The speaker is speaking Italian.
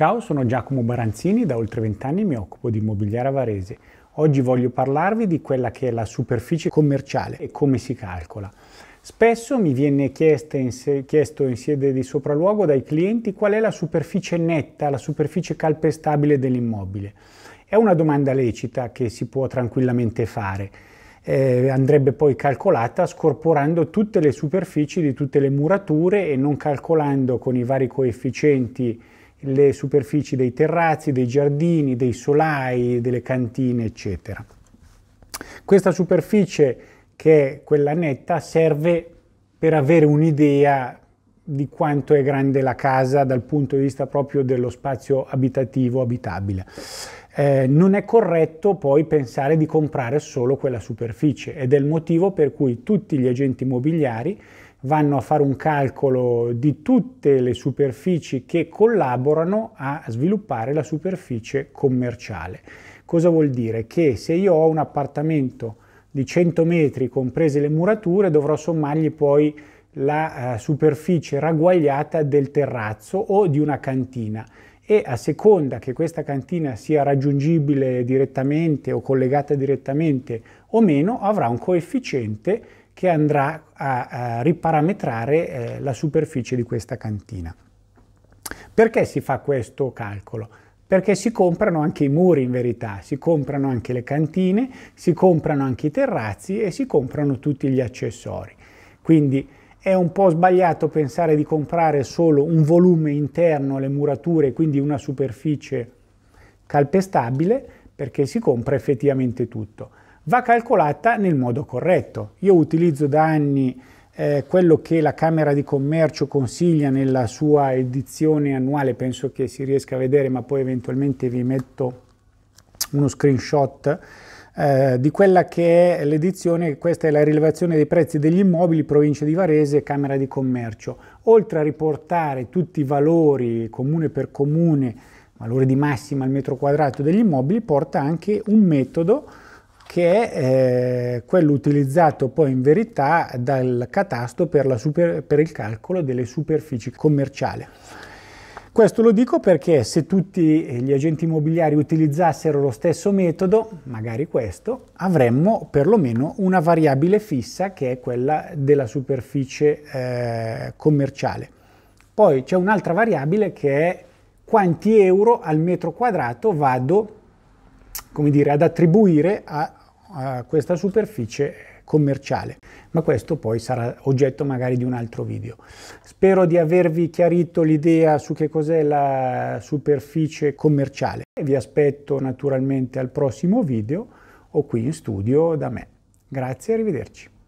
Ciao, sono Giacomo Baranzini, da oltre vent'anni mi occupo di immobiliare a Varese. Oggi voglio parlarvi di quella che è la superficie commerciale e come si calcola. Spesso mi viene chiesto in, se- chiesto in sede di sopralluogo dai clienti qual è la superficie netta, la superficie calpestabile dell'immobile. È una domanda lecita che si può tranquillamente fare. Eh, andrebbe poi calcolata scorporando tutte le superfici di tutte le murature e non calcolando con i vari coefficienti le superfici dei terrazzi, dei giardini, dei solai, delle cantine, eccetera. Questa superficie, che è quella netta, serve per avere un'idea di quanto è grande la casa dal punto di vista proprio dello spazio abitativo abitabile. Eh, non è corretto poi pensare di comprare solo quella superficie ed è il motivo per cui tutti gli agenti immobiliari vanno a fare un calcolo di tutte le superfici che collaborano a sviluppare la superficie commerciale. Cosa vuol dire? Che se io ho un appartamento di 100 metri comprese le murature dovrò sommargli poi la eh, superficie ragguagliata del terrazzo o di una cantina e a seconda che questa cantina sia raggiungibile direttamente o collegata direttamente o meno avrà un coefficiente che andrà a, a riparametrare eh, la superficie di questa cantina. Perché si fa questo calcolo? Perché si comprano anche i muri in verità, si comprano anche le cantine, si comprano anche i terrazzi e si comprano tutti gli accessori. Quindi è un po' sbagliato pensare di comprare solo un volume interno alle murature, quindi una superficie calpestabile, perché si compra effettivamente tutto va calcolata nel modo corretto. Io utilizzo da anni eh, quello che la Camera di Commercio consiglia nella sua edizione annuale, penso che si riesca a vedere, ma poi eventualmente vi metto uno screenshot eh, di quella che è l'edizione, questa è la rilevazione dei prezzi degli immobili, provincia di Varese, Camera di Commercio. Oltre a riportare tutti i valori comune per comune, valore di massima al metro quadrato degli immobili, porta anche un metodo che è eh, quello utilizzato poi in verità dal catasto per, super, per il calcolo delle superfici commerciali. Questo lo dico perché se tutti gli agenti immobiliari utilizzassero lo stesso metodo, magari questo, avremmo perlomeno una variabile fissa che è quella della superficie eh, commerciale. Poi c'è un'altra variabile che è quanti euro al metro quadrato vado dire, ad attribuire a a questa superficie commerciale, ma questo poi sarà oggetto magari di un altro video. Spero di avervi chiarito l'idea su che cos'è la superficie commerciale. Vi aspetto naturalmente al prossimo video o qui in studio da me. Grazie e arrivederci.